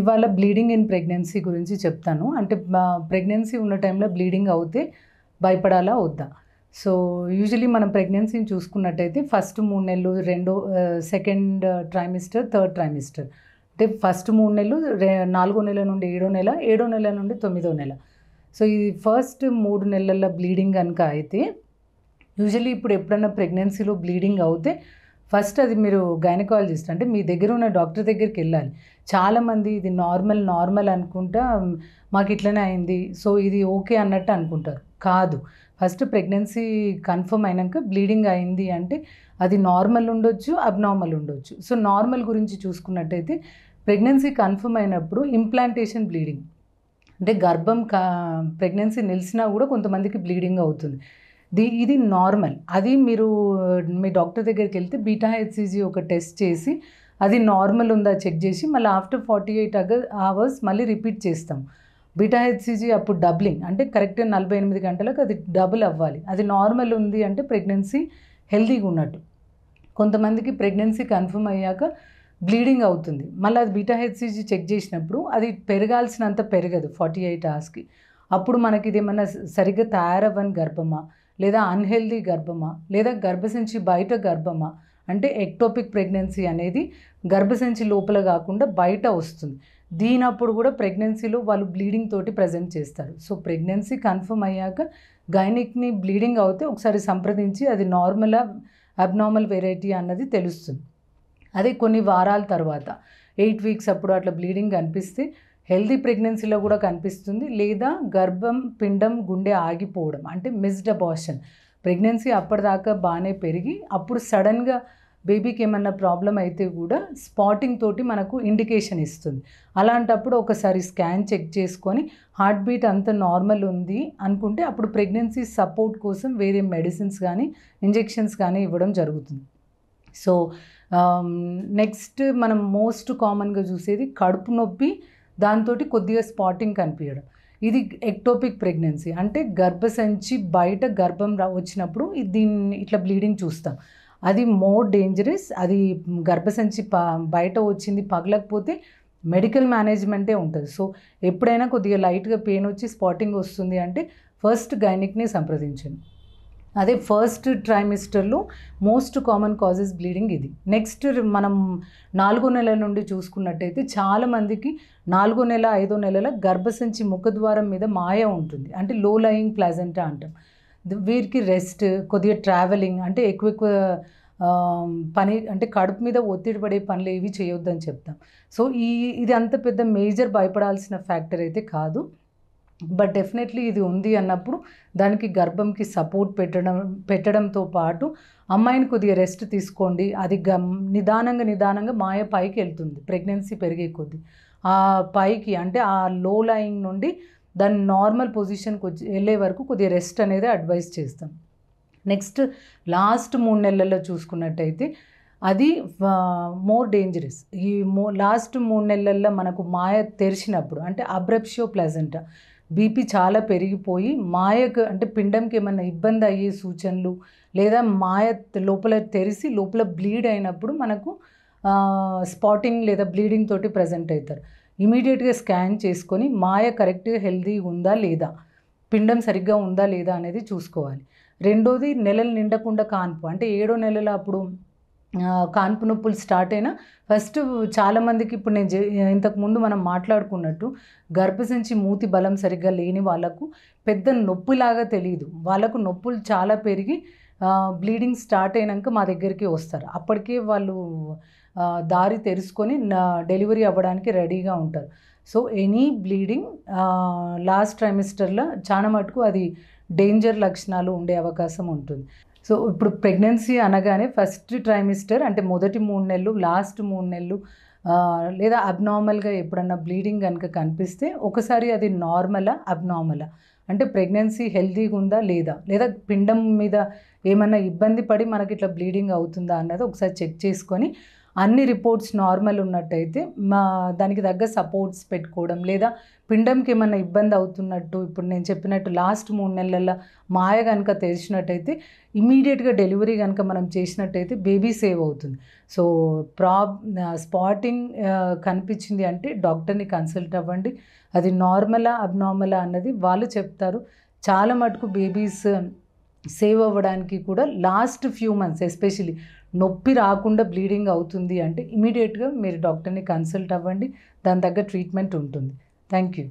ఇవాళ bleeding in pregnancy గురించి చెప్తాను అంటే ప్రెగ్నెన్సీ ఉన్న టైంలో బ్లీడింగ్ అవుతే భయపడాలా వద్దా సో యూజువలీ మనం ప్రెగ్నెన్సీని చూసుకున్నట్టయితే ఫస్ట్ మూడు నెలలు రెండో సెకండ్ ట్రైమిస్టర్ థర్డ్ ట్రైమిస్టర్ అంటే ఫస్ట్ మూడు నెలలు నాలుగో నెల నుండి ఏడో నెల ఏడో నెల నుండి తొమ్మిదో నెల సో ఇది ఫస్ట్ మూడు నెలల బ్లీడింగ్ కనుక అయితే యూజువలీ ఇప్పుడు ఎప్పుడన్నా ప్రెగ్నెన్సీలో బ్లీడింగ్ అవుతే ఫస్ట్ అది మీరు గైనకాలజిస్ట్ అంటే మీ దగ్గర ఉన్న డాక్టర్ దగ్గరికి వెళ్ళాలి చాలామంది ఇది నార్మల్ నార్మల్ అనుకుంటా మాకు ఇట్లనే అయింది సో ఇది ఓకే అన్నట్టు అనుకుంటారు కాదు ఫస్ట్ ప్రెగ్నెన్సీ కన్ఫర్మ్ అయినాక బ్లీడింగ్ అయింది అంటే అది నార్మల్ ఉండొచ్చు అబ్నార్మల్ ఉండొచ్చు సో నార్మల్ గురించి చూసుకున్నట్టయితే ప్రెగ్నెన్సీ కన్ఫర్మ్ అయినప్పుడు ఇంప్లాంటేషన్ బ్లీడింగ్ అంటే గర్భం కా ప్రెగ్నెన్సీ నిలిచినా కూడా కొంతమందికి బ్లీడింగ్ అవుతుంది దీ ఇది నార్మల్ అది మీరు మీ డాక్టర్ దగ్గరికి వెళ్తే బీటా హెచ్సిజీ ఒక టెస్ట్ చేసి అది నార్మల్ ఉందా చెక్ చేసి మళ్ళీ ఆఫ్టర్ ఫార్టీ ఎయిట్ అవర్స్ మళ్ళీ రిపీట్ చేస్తాం బీటా హెచ్సిజీ అప్పుడు డబ్లింగ్ అంటే కరెక్ట్ నలభై ఎనిమిది గంటలకు అది డబుల్ అవ్వాలి అది నార్మల్ ఉంది అంటే ప్రెగ్నెన్సీ హెల్తీగా ఉన్నట్టు కొంతమందికి ప్రెగ్నెన్సీ కన్ఫర్మ్ అయ్యాక బ్లీడింగ్ అవుతుంది మళ్ళీ అది బీటా హెచ్సిజీ చెక్ చేసినప్పుడు అది పెరగాల్సినంత పెరగదు ఫార్టీ ఎయిట్ అవర్స్కి అప్పుడు మనకి ఇది ఏమన్నా సరిగ్గా తయారవ్వని గర్భమా లేదా అన్హెల్దీ గర్భమా లేదా గర్భసించి బయట గర్భమా అంటే ఎక్టోపిక్ ప్రెగ్నెన్సీ అనేది గర్భసించి లోపల కాకుండా బయట వస్తుంది దీనప్పుడు కూడా ప్రెగ్నెన్సీలో వాళ్ళు బ్లీడింగ్ తోటి ప్రజెంట్ చేస్తారు సో ప్రెగ్నెన్సీ కన్ఫర్మ్ అయ్యాక గైనిక్ని బ్లీడింగ్ అవుతే ఒకసారి సంప్రదించి అది నార్మల్ అబ్నార్మల్ వెరైటీ అన్నది తెలుస్తుంది అదే కొన్ని వారాల తర్వాత ఎయిట్ వీక్స్ అప్పుడు అట్లా బ్లీడింగ్ కనిపిస్తే హెల్దీ ప్రెగ్నెన్సీలో కూడా కనిపిస్తుంది లేదా గర్భం పిండం గుండె ఆగిపోవడం అంటే మిస్డ్ అబార్షన్ ప్రెగ్నెన్సీ అప్పటిదాకా బాగానే పెరిగి అప్పుడు సడన్గా బేబీకి ఏమన్నా ప్రాబ్లం అయితే కూడా స్పాటింగ్ తోటి మనకు ఇండికేషన్ ఇస్తుంది అలాంటప్పుడు ఒకసారి స్కాన్ చెక్ చేసుకొని హార్ట్ బీట్ అంత నార్మల్ ఉంది అనుకుంటే అప్పుడు ప్రెగ్నెన్సీ సపోర్ట్ కోసం వేరే మెడిసిన్స్ కానీ ఇంజెక్షన్స్ కానీ ఇవ్వడం జరుగుతుంది సో నెక్స్ట్ మనం మోస్ట్ కామన్గా చూసేది కడుపు నొప్పి దాంతో కొద్దిగా స్పాటింగ్ కనిపించడం ఇది ఎక్టోపిక్ ప్రెగ్నెన్సీ అంటే గర్భసంచి బయట గర్భం వచ్చినప్పుడు దీన్ని ఇట్లా బ్లీడింగ్ చూస్తాం అది మోర్ డేంజరస్ అది గర్భసంచి ప బయట వచ్చింది పగలకపోతే మెడికల్ మేనేజ్మెంటే ఉంటుంది సో ఎప్పుడైనా కొద్దిగా లైట్గా పెయిన్ వచ్చి స్పాటింగ్ వస్తుంది అంటే ఫస్ట్ గైనిక్ని సంప్రదించండి అదే ఫస్ట్ ట్రైమిస్టర్లో మోస్ట్ కామన్ కాజెస్ బ్లీడింగ్ ఇది నెక్స్ట్ మనం నాలుగో నెల నుండి చూసుకున్నట్టయితే చాలామందికి నాలుగో నెల ఐదో నెలల గర్భసంచి ముఖద్వారం మీద మాయ ఉంటుంది అంటే లో లయింగ్ ప్లాజెంటా అంటాం వీరికి రెస్ట్ కొద్దిగా ట్రావెలింగ్ అంటే ఎక్కువ ఎక్కువ పని అంటే కడుపు మీద ఒత్తిడి పడే పనులు ఏవి చేయొద్దని చెప్తాం సో ఈ ఇది అంత పెద్ద మేజర్ భయపడాల్సిన ఫ్యాక్టర్ అయితే కాదు బట్ డెఫినెట్లీ ఇది ఉంది అన్నప్పుడు దానికి గర్భంకి సపోర్ట్ పెట్టడం పెట్టడంతో పాటు అమ్మాయిని కొద్దిగా రెస్ట్ తీసుకోండి అది గమ్ నిదానంగా నిదానంగా మాయ పైకి వెళ్తుంది ప్రెగ్నెన్సీ పెరిగే కొద్ది ఆ పైకి అంటే ఆ లో లయింగ్ నుండి దాని నార్మల్ పొజిషన్కి వచ్చి వెళ్ళే వరకు కొద్దిగా రెస్ట్ అనేది అడ్వైస్ చేస్తాం నెక్స్ట్ లాస్ట్ మూడు నెలల్లో చూసుకున్నట్టయితే అది మోర్ డేంజరస్ ఈ మో లాస్ట్ మూడు నెలల్లో మనకు మాయ తెరిచినప్పుడు అంటే అబ్రప్షియో ప్లెజెంటా బీపీ చాలా పెరిగిపోయి మాయకు అంటే పిండంకి ఏమైనా ఇబ్బంది అయ్యే సూచనలు లేదా మాయ లోపల తెరిసి లోపల బ్లీడ్ అయినప్పుడు మనకు స్పాటింగ్ లేదా బ్లీడింగ్ తోటి ప్రజెంట్ అవుతారు ఇమీడియట్గా స్కాన్ చేసుకొని మాయ కరెక్ట్గా హెల్దీ ఉందా లేదా పిండం సరిగ్గా ఉందా లేదా అనేది చూసుకోవాలి రెండోది నెలలు నిండకుండా కాన్పు అంటే ఏడో నెలల అప్పుడు కాన్పు నొప్పులు స్టార్ట్ అయినా ఫస్ట్ చాలామందికి ఇప్పుడు నేను ఇంతకుముందు మనం మాట్లాడుకున్నట్టు గర్భసించి మూతి బలం సరిగ్గా లేని వాళ్ళకు పెద్ద నొప్పిలాగా తెలియదు వాళ్ళకు నొప్పులు చాలా పెరిగి బ్లీడింగ్ స్టార్ట్ అయినాక మా దగ్గరికి వస్తారు అప్పటికే వాళ్ళు దారి తెరుచుకొని డెలివరీ అవ్వడానికి రెడీగా ఉంటారు సో ఎనీ బ్లీడింగ్ లాస్ట్ ట్రైమిస్టర్లో చాలా మటుకు అది డేంజర్ లక్షణాలు ఉండే అవకాశం ఉంటుంది సో ఇప్పుడు ప్రెగ్నెన్సీ అనగానే ఫస్ట్ ట్రైమిస్టర్ అంటే మొదటి మూడు నెలలు లాస్ట్ మూడు నెలలు లేదా అబ్నార్మల్గా ఎప్పుడన్నా బ్లీడింగ్ కనుక కనిపిస్తే ఒకసారి అది నార్మలా అబ్నార్మలా అంటే ప్రెగ్నెన్సీ హెల్తీగా ఉందా లేదా లేదా పిండం మీద ఏమన్నా ఇబ్బంది పడి మనకి ఇట్లా బ్లీడింగ్ అవుతుందా అన్నది ఒకసారి చెక్ చేసుకొని అన్ని రిపోర్ట్స్ నార్మల్ ఉన్నట్టయితే మా దానికి తగ్గ సపోర్ట్స్ పెట్టుకోవడం లేదా పిండంకి ఏమైనా ఇబ్బంది అవుతున్నట్టు ఇప్పుడు నేను చెప్పినట్టు లాస్ట్ మూడు నెలల్లో మాయ కనుక తెలిసినట్టయితే ఇమీడియట్గా డెలివరీ కనుక మనం చేసినట్టయితే బేబీ సేవ్ అవుతుంది సో ప్రాబ్ స్పాటింగ్ కనిపించింది అంటే డాక్టర్ని కన్సల్ట్ అవ్వండి అది నార్మలా అబ్నార్మలా అన్నది వాళ్ళు చెప్తారు చాలా మటుకు బేబీస్ సేవ్ అవ్వడానికి కూడా లాస్ట్ ఫ్యూ మంత్స్ ఎస్పెషలీ నొప్పి రాకుండా బ్లీడింగ్ అవుతుంది అంటే ఇమీడియట్గా మీరు డాక్టర్ని కన్సల్ట్ అవ్వండి దాని తగ్గ ట్రీట్మెంట్ ఉంటుంది థ్యాంక్ యూ